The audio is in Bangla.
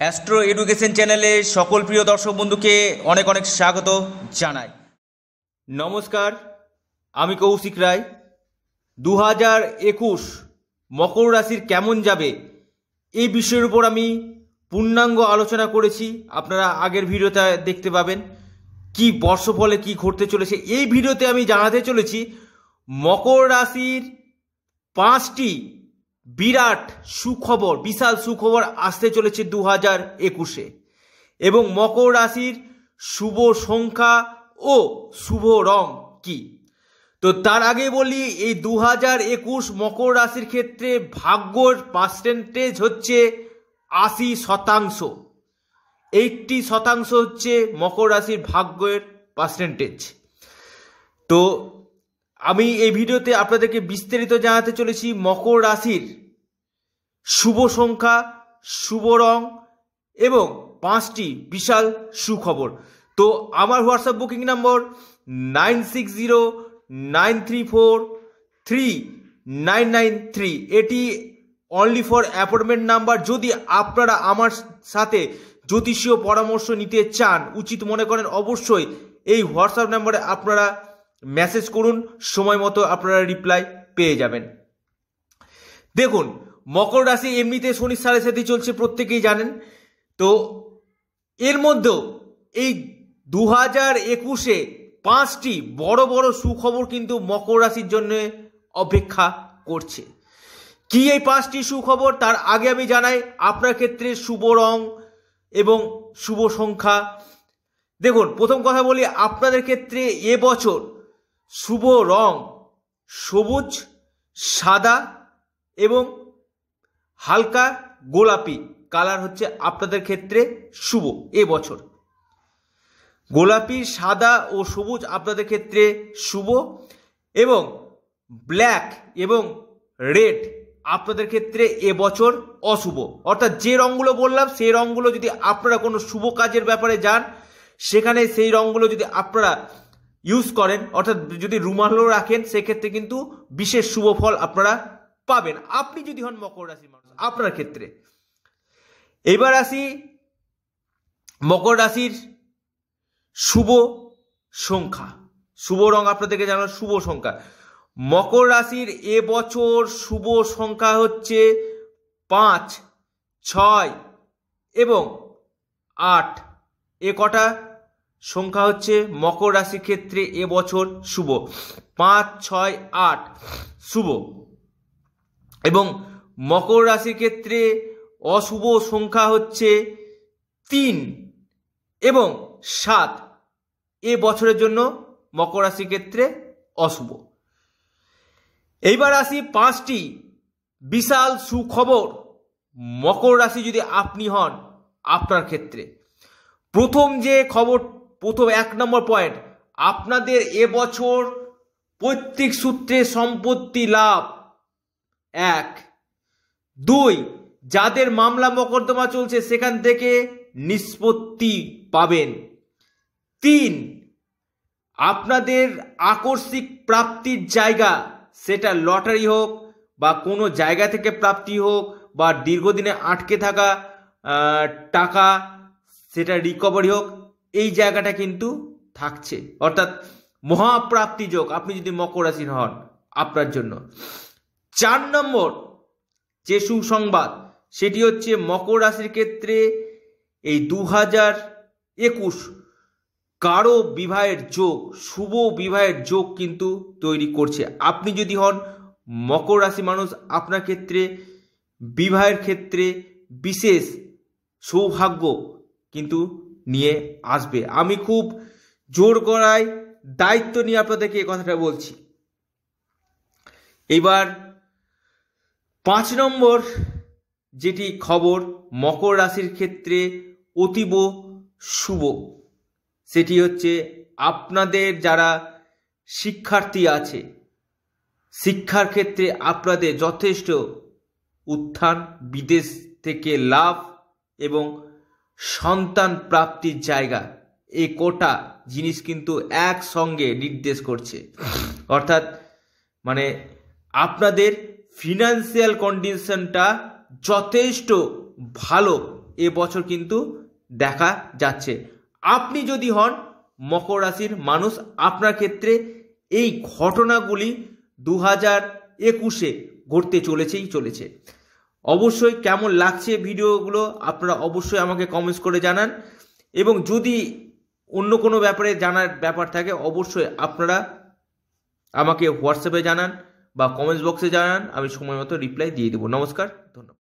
অ্যাস্ট্রো এডুকেশন চ্যানেলে সকল প্রিয় দর্শক বন্ধুকে অনেক অনেক স্বাগত জানাই নমস্কার আমি কৌশিক রায় দু হাজার একুশ মকর রাশির কেমন যাবে এই বিষয়ের উপর আমি পূর্ণাঙ্গ আলোচনা করেছি আপনারা আগের ভিডিওতে দেখতে পাবেন কি বর্ষফলে কী ঘটতে চলেছে এই ভিডিওতে আমি জানাতে চলেছি মকর রাশির পাঁচটি বিরাট সুখবর বিশাল সুখবর আসতে চলেছে দু হাজার একুশে এবং মকর রাশির শুভ সংখ্যা ও শুভ রং কি তো তার আগে বলি এই দু হাজার একুশ মকর রাশির ক্ষেত্রে ভাগ্যর পার্সেন্টেজ হচ্ছে আশি শতাংশ এইটি শতাংশ হচ্ছে মকর রাশির ভাগ্যের পার্সেন্টেজ তো আমি এই ভিডিওতে আপনাদেরকে বিস্তারিত জানাতে চলেছি মকর রাশির শুভ সংখ্যা শুভ রং এবং পাঁচটি বিশাল সুখবর তো আমার WhatsApp booking number nine six zero nine three four three nine nine three এটি অনলি ফর অ্যাপয়েন্টমেন্ট নাম্বার যদি আপনারা আমার সাথে জ্যোতিষীয় পরামর্শ নিতে চান উচিত মনে করেন অবশ্যই এই হোয়াটসঅ্যাপ নাম্বারে আপনারা মেসেজ করুন সময় মতো আপনারা রিপ্লাই পেয়ে যাবেন দেখুন মকর রাশি এমনিতে শনির সাড়ে সাথে চলছে প্রত্যেকেই জানেন তো এর মধ্যেও এই দু হাজার একুশে পাঁচটি বড় বড় সুখবর কিন্তু মকর রাশির জন্য অপেক্ষা করছে কি এই পাঁচটি সুখবর তার আগে আমি জানাই আপনার ক্ষেত্রে শুভ রং এবং শুভ সংখ্যা দেখুন প্রথম কথা বলি আপনাদের ক্ষেত্রে এবছর শুভ রং সবুজ সাদা এবং হালকা গোলাপি কালার হচ্ছে আপনাদের ক্ষেত্রে শুভ এ বছর গোলাপি সাদা ও সবুজ আপনাদের ক্ষেত্রে শুভ এবং ব্ল্যাক এবং রেড আপনাদের ক্ষেত্রে এবছর অশুভ অর্থাৎ যে রঙগুলো বললাম সেই রঙগুলো যদি আপনারা কোনো শুভ কাজের ব্যাপারে যান সেখানে সেই রঙগুলো যদি আপনারা ইউজ করেন অর্থাৎ যদি রুমালও রাখেন সেক্ষেত্রে কিন্তু বিশেষ শুভ ফল আপনারা পাবেন আপনি যদি হন মকর রাশি মানুষ আপনার ক্ষেত্রে এবার আসি মকর রাশির শুভ সংখ্যা শুভ রং আপনাদেরকে জানার শুভ সংখ্যা মকর রাশির এবছর শুভ সংখ্যা হচ্ছে পাঁচ ছয় এবং আট এ কটা সংখ্যা হচ্ছে মকর রাশির ক্ষেত্রে এবছর শুভ পাঁচ ছয় আট শুভ এবং মকর রাশির ক্ষেত্রে অশুভ সংখ্যা হচ্ছে তিন এবং সাত এ বছরের জন্য মকর রাশির ক্ষেত্রে অশুভ এইবার আসি পাঁচটি বিশাল সুখবর মকর রাশি যদি আপনি হন আপনার ক্ষেত্রে প্রথম যে খবর প্রথম এক নম্বর পয়েন্ট আপনাদের এবছর পৈতৃক সূত্রে সম্পত্তি লাভ এক দুই যাদের মামলা মোকদ্দমা চলছে সেখান থেকে নিষ্পত্তি পাবেন তিন আপনাদের আকস্মিক প্রাপ্তির জায়গা সেটা লটারি হোক বা কোনো জায়গা থেকে প্রাপ্তি হোক বা দীর্ঘদিনে আটকে থাকা টাকা সেটা রিকভারি হোক এই জায়গাটা কিন্তু থাকছে অর্থাৎ মহাপ্রাপ্তি যোগ আপনি যদি মকর হন আপনার জন্য চার নম্বর যে সুসংবাদ সেটি হচ্ছে মকর রাশির ক্ষেত্রে এই দু হাজার একুশ কারো বিবাহের যোগ শুভ বিবাহের যোগ কিন্তু তৈরি করছে আপনি যদি হন মকর রাশি মানুষ আপনার ক্ষেত্রে বিবাহের ক্ষেত্রে বিশেষ সৌভাগ্য কিন্তু নিয়ে আসবে আমি খুব জোর করায় দায়িত্ব নিয়ে আপনাদেরকে এ কথাটা বলছি এবার পাঁচ নম্বর যেটি খবর মকর রাশির ক্ষেত্রে অতীব শুভ সেটি হচ্ছে আপনাদের যারা শিক্ষার্থী আছে শিক্ষার ক্ষেত্রে আপনাদের যথেষ্ট উত্থান বিদেশ থেকে লাভ এবং সন্তান প্রাপ্তির জায়গা এই কোটা জিনিস কিন্তু একসঙ্গে নির্দেশ করছে অর্থাৎ মানে আপনাদের ফিনান্সিয়াল কন্ডিশনটা যথেষ্ট ভালো এবছর কিন্তু দেখা যাচ্ছে আপনি যদি হন মকর রাশির মানুষ আপনার ক্ষেত্রে এই ঘটনাগুলি দু হাজার একুশে ঘটতে চলেছেই চলেছে অবশ্যই কেমন লাগছে ভিডিওগুলো আপনারা অবশ্যই আমাকে কমেন্টস করে জানান এবং যদি অন্য কোনো ব্যাপারে জানার ব্যাপার থাকে অবশ্যই আপনারা আমাকে হোয়াটসঅ্যাপে জানান বা কমেন্টস বক্সে জানান আমি সময় মতো রিপ্লাই দিয়ে দেবো নমস্কার ধন্যবাদ